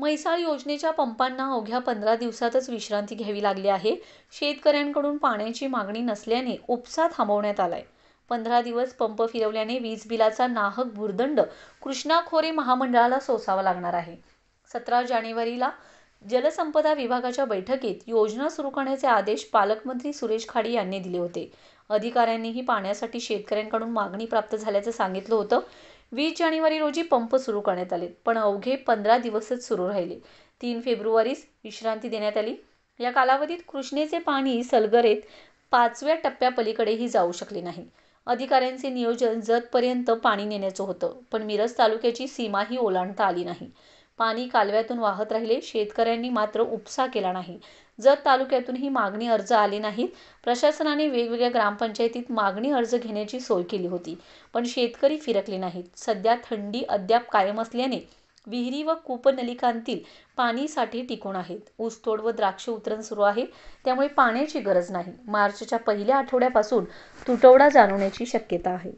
म्हैसाळ योजनेच्या पंपांना अवघ्या पंधरा दिवसातच विश्रांती घ्यावी लागली आहे शेतकऱ्यांकडून पाण्याची मागणी नसल्याने उपसा थांबवण्यात आलाय पंधरा दिवस पंप फिरवल्याने वीज बिलाचा नाहक भुर्दंड कृष्णा खोरे महामंडळाला सोसावा लागणार आहे सतरा जानेवारीला जलसंपदा विभागाच्या बैठकीत योजना सुरू करण्याचे आदेश पालकमंत्री सुरेश खाडे यांनी दिले होते अधिकाऱ्यांनीही पाण्यासाठी शेतकऱ्यांकडून मागणी प्राप्त झाल्याचं सांगितलं होतं वीस जानेवारी रोजी पंप सुरू करण्यात आले पण अवघे पंधरा दिवसच सुरू राहिले तीन फेब्रुवारीस विश्रांती देण्यात आली या कालावधीत कृष्णेचे पाणी सलगरेत पाचव्या टप्प्यापलीकडेही जाऊ शकले नाही अधिकाऱ्यांचे नियोजन जतपर्यंत पाणी नेण्याचं होतं पण मिरज तालुक्याची सीमाही ओलांडता आली नाही पाणी कालव्यातून वाहत राहिले शेतकऱ्यांनी मात्र उपसा केला नाही जत तालुक्यातून ही मागणी अर्ज आले नाहीत प्रशासनाने वेगवेगळ्या ग्रामपंचायतीत मागणी अर्ज घेण्याची सोय केली होती पण शेतकरी फिरकले नाहीत सध्या थंडी अद्याप कायम असल्याने विहिरी व कूपनलिकांतील पाणीसाठी टिकून आहेत ऊसतोड व द्राक्ष उतरण सुरू आहे त्यामुळे पाण्याची गरज नाही मार्चच्या पहिल्या आठवड्यापासून तुटवडा जाणवण्याची शक्यता आहे